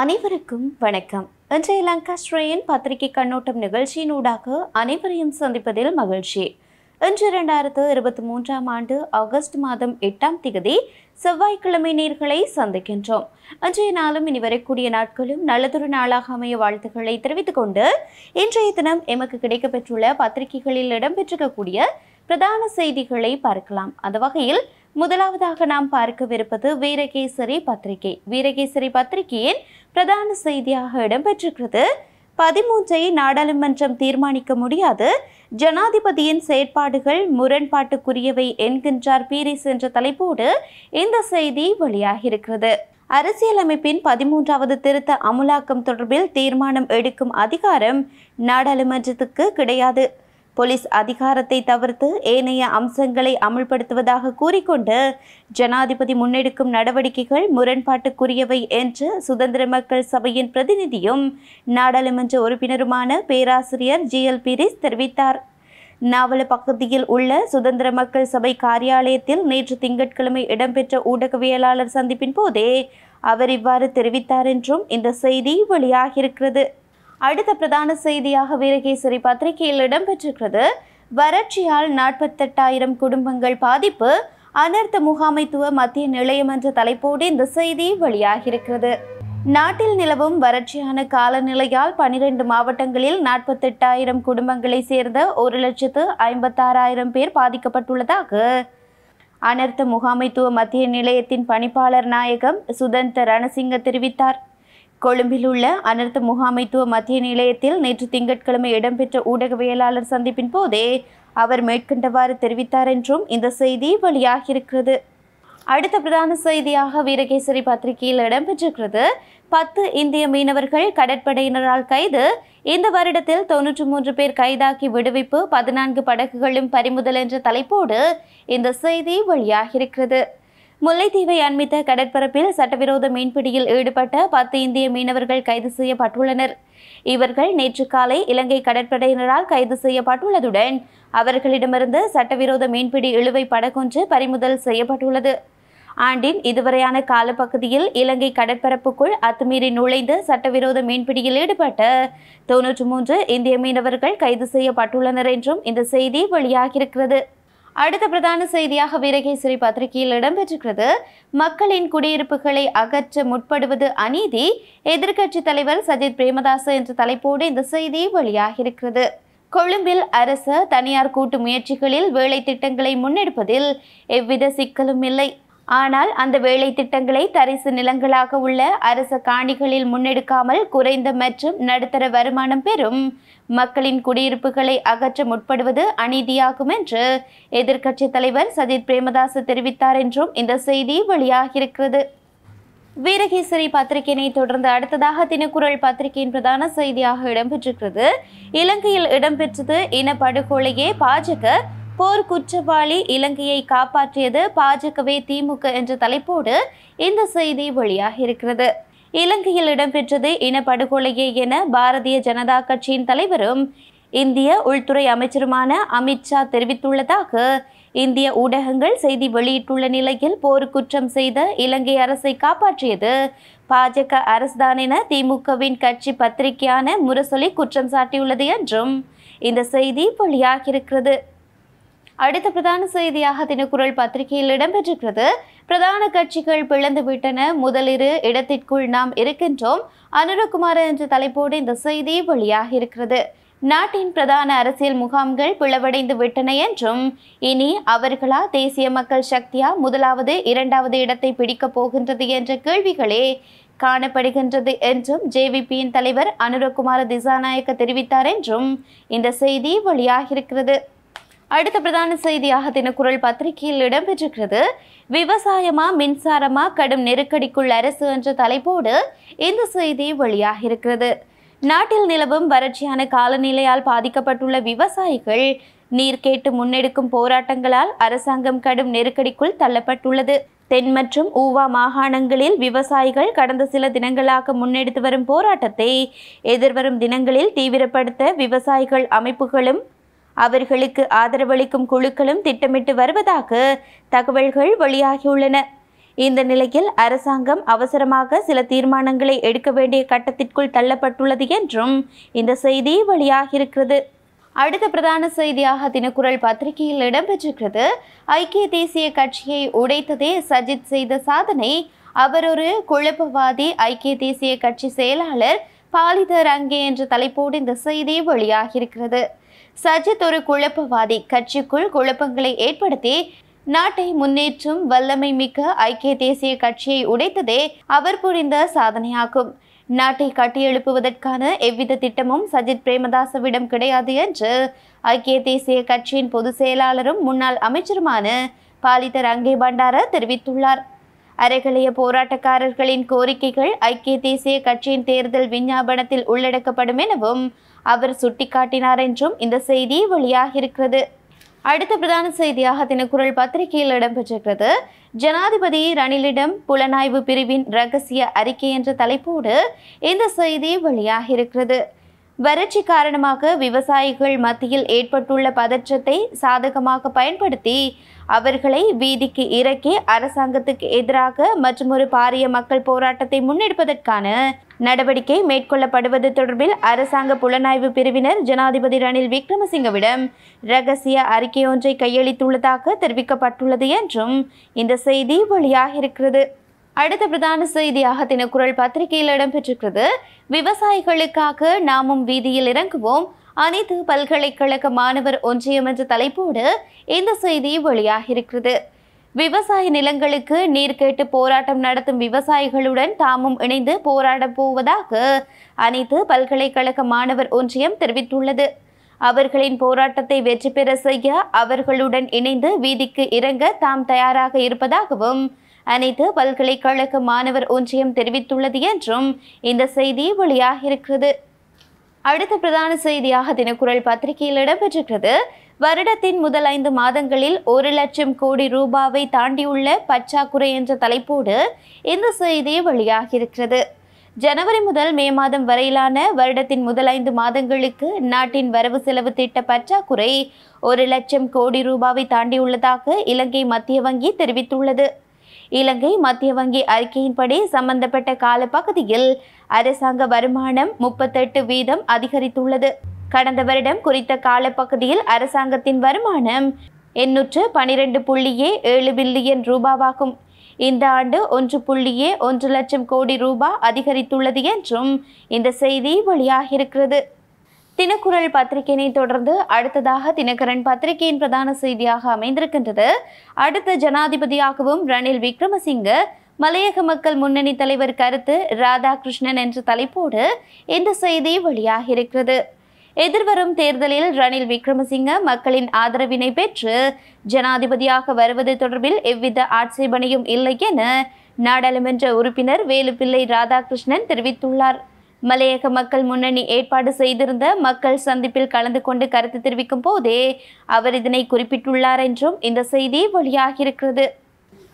அனைவருக்கும் வணக்கம் இன்றைய ஸ்ரேயின் பத்திரிகை கண்ணோட்டம் நிகழ்ச்சியின் ஊடாக அனைவரையும் சந்திப்பதில் மகிழ்ச்சி இன்று இரண்டாயிரத்து இருபத்தி மூன்றாம் ஆண்டு ஆகஸ்ட் மாதம் எட்டாம் திகதி செவ்வாய்க்கிழமை நேர்களை சந்திக்கின்றோம் அன்றைய நாளும் இனி வரக்கூடிய நாட்களும் நல்லதொரு நாளாக அமைய வாழ்த்துக்களை தெரிவித்துக் கொண்டு இன்றைய தினம் எமக்கு கிடைக்கப்பெற்றுள்ள பத்திரிகைகளில் இடம்பெற்றிருக்கக்கூடிய பிரதான செய்திகளை பார்க்கலாம் அந்த வகையில் முதலாவதாக நாம் பார்க்கவிருப்பது வீரகேசரி பத்திரிகை வீரகேசரி பத்திரிகையின் பிரதான செய்தியாக இடம்பெற்றிருக்கிறது பதிமூன்றை நாடாளுமன்றம் தீர்மானிக்க முடியாது ஜனாதிபதியின் செயற்பாடுகள் முரண்பாட்டுக்குரியவை என்கின்றார் பீரிஸ் என்ற தலைப்போடு இந்த செய்தி வெளியாகியிருக்கிறது அரசியலமைப்பின் பதிமூன்றாவது திருத்த அமுலாக்கம் தொடர்பில் தீர்மானம் எடுக்கும் அதிகாரம் நாடாளுமன்றத்துக்கு கிடையாது போலீஸ் அதிகாரத்தை தவிர்த்து ஏனைய அம்சங்களை அமுல்படுத்துவதாக கூறிக்கொண்டு ஜனாதிபதி முன்னெடுக்கும் நடவடிக்கைகள் முரண்பாட்டுக்குரியவை என்று சுதந்திர மக்கள் சபையின் பிரதிநிதியும் நாடாளுமன்ற உறுப்பினருமான பேராசிரியர் ஜி எல் பீரிஸ் தெரிவித்தார் நாவல பகுதியில் உள்ள சுதந்திர மக்கள் சபை காரியாலயத்தில் நேற்று திங்கட்கிழமை இடம்பெற்ற ஊடகவியலாளர் சந்திப்பின் போதே அவர் இவ்வாறு தெரிவித்தார் என்றும் இந்த செய்தி வெளியாகியிருக்கிறது அடுத்த பிரதான செய்தியாக வீரகேசரி பத்திரிகையில் இடம்பெற்றிருக்கிறது வறட்சியால் நாற்பத்தெட்டாயிரம் குடும்பங்கள் பாதிப்பு அனர்த்த முகாமைத்துவ மத்திய நிலையம் என்ற தலைப்போடு இந்த செய்தி வெளியாகியிருக்கிறது நாட்டில் நிலவும் வறட்சியான காலநிலையால் பனிரெண்டு மாவட்டங்களில் நாற்பத்தெட்டாயிரம் குடும்பங்களை சேர்ந்த ஒரு லட்சத்து ஐம்பத்தாறாயிரம் பேர் பாதிக்கப்பட்டுள்ளதாக அனர்த்த முகாமைத்துவ மத்திய நிலையத்தின் பணிப்பாளர் நாயகம் சுதந்திர ரணசிங்க தெரிவித்தார் கொழும்பில் உள்ள அனர்த்த முகாமைத்துவ மத்திய நிலையத்தில் நேற்று திங்கட்கிழமை இடம்பெற்ற ஊடகவியலாளர் சந்திப்பின் போதே அவர் மேற்கண்டவாறு தெரிவித்தார் என்றும் இந்த செய்தி வெளியாகியிருக்கிறது அடுத்த பிரதான செய்தியாக வீரகேசரி பத்திரிகையில் இடம்பெற்றிருக்கிறது பத்து இந்திய மீனவர்கள் கடற்படையினரால் கைது இந்த வருடத்தில் தொன்னூற்றி மூன்று பேர் கைதாக்கி விடுவிப்பு பதினான்கு படகுகளும் பறிமுதல் என்ற தலைப்போடு இந்த செய்தி வெளியாகியிருக்கிறது முல்லைத்தீவை அண்மித்த கடற்பரப்பில் சட்டவிரோத மீன்பிடியில் ஈடுபட்ட பத்து இந்திய மீனவர்கள் கைது செய்யப்பட்டுள்ளனர் இவர்கள் நேற்று காலை இலங்கை கடற்படையினரால் கைது செய்யப்பட்டுள்ளதுடன் அவர்களிடமிருந்து சட்டவிரோத மீன்பிடி இழுவை படகொன்று பறிமுதல் செய்யப்பட்டுள்ளது ஆண்டின் இதுவரையான காலப்பகுதியில் இலங்கை கடற்பரப்புக்குள் அத்துமீறி நுழைந்து சட்டவிரோத மீன்பிடியில் ஈடுபட்ட தொன்னூற்று மூன்று இந்திய மீனவர்கள் கைது செய்யப்பட்டுள்ளனர் என்றும் இந்த செய்தி வெளியாகியிருக்கிறது அடுத்த பிரதான செய்தியாக வீரகேசரி பத்திரிகையில் இடம்பெற்றிருக்கிறது மக்களின் குடியிருப்புகளை அகற்ற முற்படுவது அநீதி எதிர்க்கட்சித் தலைவர் சஜித் பிரேமதாஸ் என்ற தலைப்போடு இந்த செய்தி வெளியாகியிருக்கிறது கொழும்பில் அரசு தனியார் கூட்டு முயற்சிகளில் வேலை திட்டங்களை முன்னெடுப்பதில் எவ்வித சிக்கலும் இல்லை ஆனால் அந்த வேலை திட்டங்களை தரிசு நிலங்களாக உள்ள அரச காணிகளில் முன்னெடுக்காமல் குறைந்த மற்றும் நடுத்தர வருமானம் பெறும் மக்களின் குடியிருப்புகளை அகற்ற முற்படுவது அநீதியாகும் என்று எதிர்க்கட்சித் தலைவர் சஜித் பிரேமதாஸ் தெரிவித்தார் என்றும் இந்த செய்தி வெளியாகியிருக்கிறது வீரகேசரி பத்திரிகையினை தொடர்ந்து அடுத்ததாக தினக்குரல் பத்திரிகையின் பிரதான செய்தியாக இடம்பெற்றிருக்கிறது இலங்கையில் இடம்பெற்றது இன படுகொலையே பாஜக போர் குற்றவாளி இலங்கையை காப்பாற்றியது பாஜகவே திமுக என்ற தலைப்போடு இந்த செய்தி வெளியாக இருக்கிறது இலங்கையில் இடம்பெற்றது இனப்படுகொலையே என பாரதிய ஜனதா கட்சியின் தலைவரும் இந்திய உள்துறை அமைச்சருமான அமித்ஷா தெரிவித்துள்ளதாக இந்திய ஊடகங்கள் செய்தி வெளியிட்டுள்ள நிலையில் போர் குற்றம் செய்த இலங்கை அரசை காப்பாற்றியது பாஜக அரசுதான் என திமுகவின் கட்சி பத்திரிகையான முரசொலி குற்றம் சாட்டியுள்ளது என்றும் இந்த செய்தி வெளியாகியிருக்கிறது அடுத்த பிரதான செய்தியாக தினக்குரல் பத்திரிகையில் இடம்பெற்றிருக்கிறது பிரதான கட்சிகள் பிளந்து விட்டன முதலிரு இடத்திற்குள் நாம் இருக்கின்றோம் அனுரகுமார் என்ற தலைப்போடு இந்த செய்தி வெளியாகி இருக்கிறது நாட்டின் பிரதான அரசியல் முகாம்கள் பிளவடைந்து விட்டன என்றும் இனி அவர்களா தேசிய மக்கள் சக்தியா முதலாவது இரண்டாவது இடத்தை பிடிக்கப் போகின்றது என்ற கேள்விகளே காணப்படுகின்றது என்றும் ஜேவிபியின் தலைவர் அனுரகுமார திசாநாயக்க தெரிவித்தார் என்றும் இந்த செய்தி வெளியாகியிருக்கிறது அடுத்த பிரதான செய்தியாக தினக்குரல் பத்திரிகையில் இடம்பெற்றிருக்கிறது விவசாயமா மின்சாரமா கடும் நெருக்கடிக்குள் அரசு என்ற தலைப்போடு இந்த செய்தி வெளியாகியிருக்கிறது நாட்டில் நிலவும் வறட்சியான காலநிலையால் பாதிக்கப்பட்டுள்ள விவசாயிகள் நீர் கேட்டு முன்னெடுக்கும் போராட்டங்களால் அரசாங்கம் கடும் நெருக்கடிக்குள் தள்ளப்பட்டுள்ளது தென் மற்றும் ஊவா மாகாணங்களில் விவசாயிகள் கடந்த சில தினங்களாக முன்னெடுத்து வரும் போராட்டத்தை எதிர்வரும் தினங்களில் தீவிரப்படுத்த விவசாயிகள் அமைப்புகளும் அவர்களுக்கு ஆதரவளிக்கும் குழுக்களும் திட்டமிட்டு வருவதாக தகவல்கள் வெளியாகியுள்ளன இந்த நிலையில் அரசாங்கம் அவசரமாக சில தீர்மானங்களை எடுக்க வேண்டிய கட்டத்திற்குள் தள்ளப்பட்டுள்ளது என்றும் இந்த செய்தி வெளியாகியிருக்கிறது அடுத்த பிரதான செய்தியாக தினக்குரல் பத்திரிகையில் இடம்பெற்றிருக்கிறது ஐக்கிய தேசிய கட்சியை உடைத்ததே சஜித் செய்த சாதனை அவர் ஒரு குழப்பவாதி ஐக்கிய தேசிய கட்சி செயலாளர் பாலிதர் அங்கே என்ற தலைப்போடு இந்த செய்தி வெளியாகியிருக்கிறது சஜித் ஒரு குழப்பவாதி கட்சிக்குள் குழப்பங்களை ஏற்படுத்தி நாட்டை முன்னேற்றும் வல்லமை மிக்க ஐக்கிய தேசிய கட்சியை உடைத்ததே அவர் புரிந்த சாதனையாகும் நாட்டை கட்டியெழுப்புவதற்கான எவ்வித திட்டமும் சஜித் பிரேமதாசவிடம் கிடையாது என்று ஐக்கிய தேசிய கட்சியின் பொதுச் செயலாளரும் முன்னாள் அமைச்சருமான பாலிதர் அங்கே பண்டார தெரிவித்துள்ளார் அரைகளைய போராட்டக்காரர்களின் கோரிக்கைகள் ஐக்கிய தேசிய கட்சியின் தேர்தல் விஞ்ஞாபனத்தில் உள்ளடக்கப்படும் எனவும் அவர் சுட்டிக்காட்டினார் என்றும் இந்த செய்தி வெளியாகியிருக்கிறது அடுத்த பிரதான செய்தியாக தினக்குரல் பத்திரிகையில் இடம்பெற்றிருக்கிறது ஜனாதிபதி ரணிலிடம் புலனாய்வு பிரிவின் ரகசிய அறிக்கை என்ற தலைப்போடு இந்த செய்தி வெளியாகியிருக்கிறது வறட்சி காரணமாக விவசாயிகள் மத்தியில் ஏற்பட்டுள்ள பதற்றத்தை சாதகமாக பயன்படுத்தி அவர்களை வீதிக்கு இறக்கி அரசாங்கத்துக்கு எதிராக மற்றும் ஒரு பாரிய மக்கள் போராட்டத்தை முன்னெடுப்பதற்கான நடவடிக்கை மேற்கொள்ளப்படுவது தொடர்பில் அரசாங்க புலனாய்வு பிரிவினர் ஜனாதிபதி ரணில் விக்ரமசிங்கவிடம் ரகசிய அறிக்கை ஒன்றை கையளித்துள்ளதாக தெரிவிக்கப்பட்டுள்ளது என்றும் இந்த செய்தி வெளியாகியிருக்கிறது அடுத்த பிரதான செய்தியாக தினக்குரல் பத்திரிகையில் இடம்பெற்றிருக்கிறது விவசாயிகளுக்காக நாமும் வீதியில் இறங்குவோம் அனைத்து பல்கலைக்கழக மாணவர் ஒன்றியம் என்ற தலைப்போடு இந்த செய்தி வெளியாகியிருக்கிறது விவசாய நிலங்களுக்கு நீர் கேட்டு போராட்டம் நடத்தும் விவசாயிகளுடன் தாமும் இணைந்து போராட போவதாக அனைத்து பல்கலைக்கழக மாணவர் ஒன்றியம் தெரிவித்துள்ளது அவர்களின் போராட்டத்தை வெற்றி பெற செய்ய அவர்களுடன் இணைந்து வீதிக்கு இறங்க தாம் தயாராக இருப்பதாகவும் அனைத்து பல்கலைக்கழக மாணவர் ஒன்றியம் தெரிவித்துள்ளது என்றும் இந்த செய்தி வெளியாகியிருக்கிறது அடுத்த பிரதான செய்தியாக தினக்குரல் பத்திரிகையில் இடம்பெற்றிருக்கிறது வருடத்தின் முதல் ஐந்து மாதங்களில் ஒரு லட்சம் கோடி ரூபாவை தாண்டியுள்ள பற்றாக்குறை என்ற தலைப்போடு இந்த செய்தி வெளியாகியிருக்கிறது ஜனவரி முதல் மே மாதம் வரையிலான வருடத்தின் முதல் ஐந்து மாதங்களுக்கு நாட்டின் வரவு செலவு திட்ட பற்றாக்குறை ஒரு லட்சம் கோடி ரூபாவை தாண்டியுள்ளதாக இலங்கை மத்திய வங்கி தெரிவித்துள்ளது இலங்கை மத்திய வங்கி அறிக்கையின்படி சம்பந்தப்பட்ட காலப்பகுதியில் அரசாங்க வருமானம் முப்பத்தெட்டு வீதம் அதிகரித்துள்ளது கடந்த வருடம் குறித்த காலப்பகுதியில் அரசாங்கத்தின் வருமானம் எண்ணூற்று பனிரெண்டு புள்ளியே ஏழு பில்லியன் ரூபாவாகும் இந்த ஆண்டு ஒன்று புள்ளியே ஒன்று லட்சம் கோடி ரூபாய் அதிகரித்துள்ளது என்றும் இந்த செய்தி வெளியாகியிருக்கிறது தினக்குரல் பத்திரிகையினை தொடர்ந்து அடுத்ததாக தினகரன் பத்திரிகையின் பிரதான செய்தியாக அமைந்திருக்கின்றது அடுத்த ஜனாதிபதியாகவும் ரணில் விக்ரமசிங்கே மலையக மக்கள் முன்னணி தலைவர் கருத்து ராதாகிருஷ்ணன் என்ற தலைப்போடு இந்த செய்தி வெளியாகியிருக்கிறது எதிர்வரும் தேர்தலில் ரணில் விக்ரமசிங்க மக்களின் ஆதரவினை பெற்று ஜனாதிபதியாக வருவது தொடர்பில் எவ்வித ஆட்சேபனையும் இல்லை என நாடாளுமன்ற உறுப்பினர் வேலுப்பிள்ளை ராதாகிருஷ்ணன் தெரிவித்துள்ளார் மலையக மக்கள் முன்னணி ஏற்பாடு செய்திருந்த மக்கள் சந்திப்பில் கலந்து கொண்டு கருத்து தெரிவிக்கும் போதே அவர் இதனை குறிப்பிட்டுள்ளார் என்றும் இந்த செய்தி வெளியாகியிருக்கிறது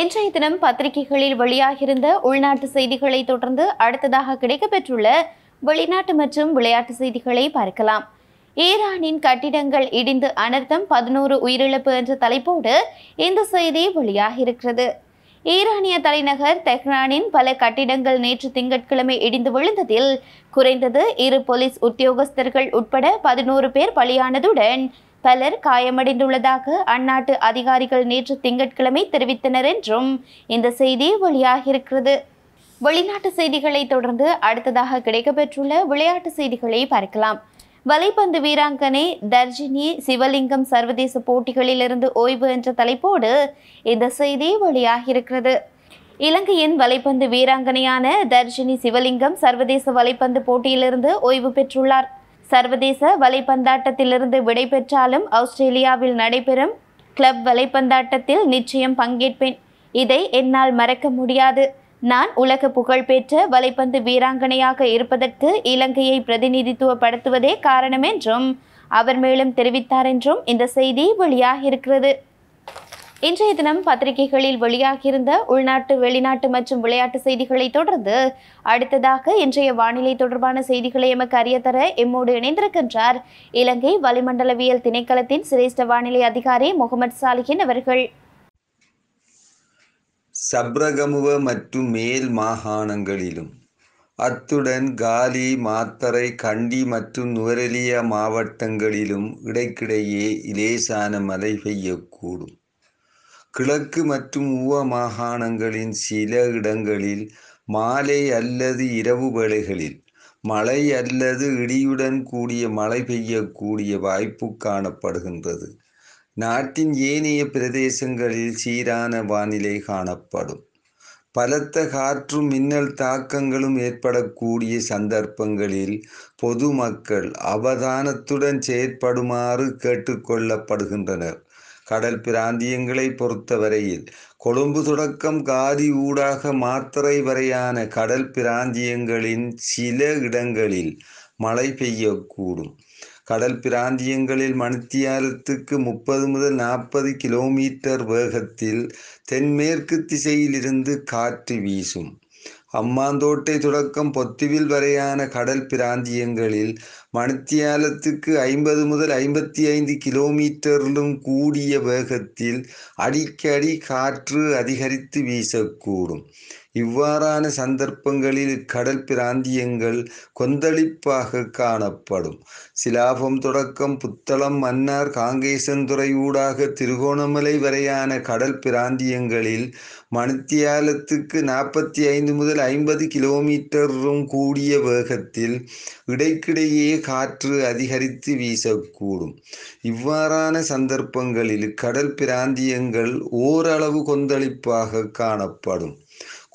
இன்றைய தினம் பத்திரிகைகளில் வெளியாகியிருந்த உள்நாட்டு செய்திகளை தொடர்ந்து அடுத்ததாக கிடைக்கப்பெற்றுள்ள வெளிநாட்டு மற்றும் விளையாட்டு செய்திகளை பார்க்கலாம் ஈரானின் கட்டிடங்கள் இடிந்து அனர்த்தம் பதினோரு உயிரிழப்பு என்ற தலைப்போடு இந்த செய்தி வெளியாகியிருக்கிறது ஈரானிய தலைநகர் தெஹ்ரானின் பல கட்டிடங்கள் நேற்று திங்கட்கிழமை இடிந்து விழுந்ததில் குறைந்தது இரு போலீஸ் உத்தியோகஸ்தர்கள் உட்பட பதினோரு பேர் பலியானதுடன் பலர் காயமடைந்துள்ளதாக அந்நாட்டு அதிகாரிகள் நேற்று திங்கட்கிழமை தெரிவித்தனர் என்றும் இந்த செய்தி வெளியாகியிருக்கிறது வெளிநாட்டு செய்திகளை தொடர்ந்து அடுத்ததாக கிடைக்கப்பெற்றுள்ள விளையாட்டு செய்திகளை பார்க்கலாம் வலைப்பந்து வீராங்கனை தர்ஜினி சிவலிங்கம் சர்வதேச போட்டிகளிலிருந்து ஓய்வு என்ற தலைப்போடு இந்த செய்தி வெளியாகியிருக்கிறது இலங்கையின் வலைப்பந்து வீராங்கனையான தர்ஜினி சிவலிங்கம் சர்வதேச வலைப்பந்து போட்டியிலிருந்து ஓய்வு பெற்றுள்ளார் சர்வதேச வலைப்பந்தாட்டத்திலிருந்து விடைபெற்றாலும் ஆஸ்திரேலியாவில் நடைபெறும் கிளப் வலைப்பந்தாட்டத்தில் நிச்சயம் பங்கேற்பேன் இதை என்னால் மறக்க முடியாது நான் உலக புகழ்பெற்ற வலைப்பந்து வீராங்கனையாக இருப்பதற்கு இலங்கையை பிரதிநிதித்துவப்படுத்துவதே காரணம் என்றும் அவர் மேலும் தெரிவித்தார் என்றும் இந்த செய்தி வெளியாகியிருக்கிறது இன்றைய தினம் பத்திரிகைகளில் வெளியாகியிருந்த உள்நாட்டு வெளிநாட்டு மற்றும் விளையாட்டு செய்திகளை தொடர்ந்து அடுத்ததாக இன்றைய வானிலை தொடர்பான செய்திகளை எமக்கு அறியத்தர எம்மோடு இணைந்திருக்கின்றார் இலங்கை வளிமண்டலவியல் திணைக்களத்தின் சிரேஷ்ட வானிலை அதிகாரி முகமது சாலிஹின் அவர்கள் சப்ரகமுவ மற்றும் மேல் மாகாணங்களிலும் அத்துடன் காலி மாத்தரை கண்டி மற்றும் நுவரெலியா மாவட்டங்களிலும் இடைக்கிடையே இலேசான மழை பெய்யக்கூடும் கிழக்கு மற்றும் ஊவ மாகாணங்களின் சில இடங்களில் மாலை அல்லது இரவு வேளைகளில் மழை அல்லது இடியுடன் கூடிய மழை பெய்யக்கூடிய வாய்ப்பு காணப்படுகின்றது நாட்டின் ஏனைய பிரதேசங்களில் சீரான வானிலை காணப்படும் பலத்த காற்றும் மின்னல் தாக்கங்களும் ஏற்படக்கூடிய சந்தர்ப்பங்களில் பொதுமக்கள் அவதானத்துடன் செயற்படுமாறு கேட்டுக்கொள்ளப்படுகின்றனர் கடல் பிராந்தியங்களை பொறுத்தவரையில் கொழும்பு தொடக்கம் காதி ஊடாக மாத்திரை வரையான கடல் பிராந்தியங்களின் சில இடங்களில் மழை பெய்யக்கூடும் கடல் பிராந்தியங்களில் மணித்தியாலத்துக்கு முப்பது முதல் நாற்பது கிலோமீட்டர் வேகத்தில் தென்மேற்கு திசையிலிருந்து காற்று வீசும் அம்மாந்தோட்டை தொடக்கம் பொத்துவில் வரையான கடல் பிராந்தியங்களில் மணித்தியாலத்துக்கு ஐம்பது முதல் ஐம்பத்தி ஐந்து கிலோமீட்டரிலும் கூடிய வேகத்தில் அடிக்கடி காற்று அதிகரித்து வீசக்கூடும் இவ்வாறான சந்தர்ப்பங்களில் கடல் பிராந்தியங்கள் கொந்தளிப்பாக காணப்படும் சிலாபம் தொடக்கம் புத்தளம் மன்னார் காங்கேசன் ஊடாக திருகோணமலை வரையான கடல் பிராந்தியங்களில் மணித்தியாலத்துக்கு நாற்பத்தி ஐந்து முதல் ஐம்பது கிலோமீட்டரும் கூடிய வேகத்தில் இடைக்கிடையே காற்று அதிகரித்து வீசக்கூடும் இவ்வாறான சந்தர்ப்பங்களில் கடல் பிராந்தியங்கள் ஓரளவு கொந்தளிப்பாக காணப்படும்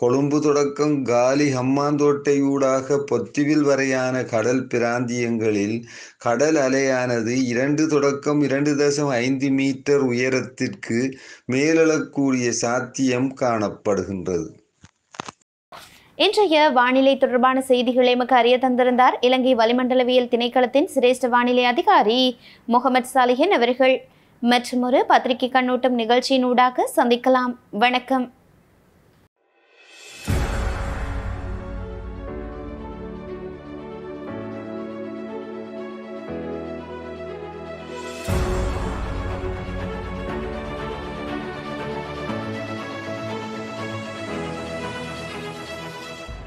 கொழும்பு தொடக்கம் காலி ஹம்மாந்தோட்டையூடாக பொத்திவில் வரையான கடல் பிராந்தியங்களில் கடல் அலையானது இரண்டு தொடக்கம் இரண்டு தசம் ஐந்து மீட்டர் உயரத்திற்கு மேலழக்கூடிய சாத்தியம் காணப்படுகின்றது இன்றைய வானிலை தொடர்பான செய்திகளை எமக்கு அறிய தந்திருந்தார் இலங்கை வளிமண்டலவியல் திணைக்களத்தின் சிரேஷ்ட வானிலை அதிகாரி முகமது சாலிஹின் அவர்கள் மற்றொரு பத்திரிகை கண்ணோட்டம் நிகழ்ச்சியின் ஊடாக சந்திக்கலாம் வணக்கம்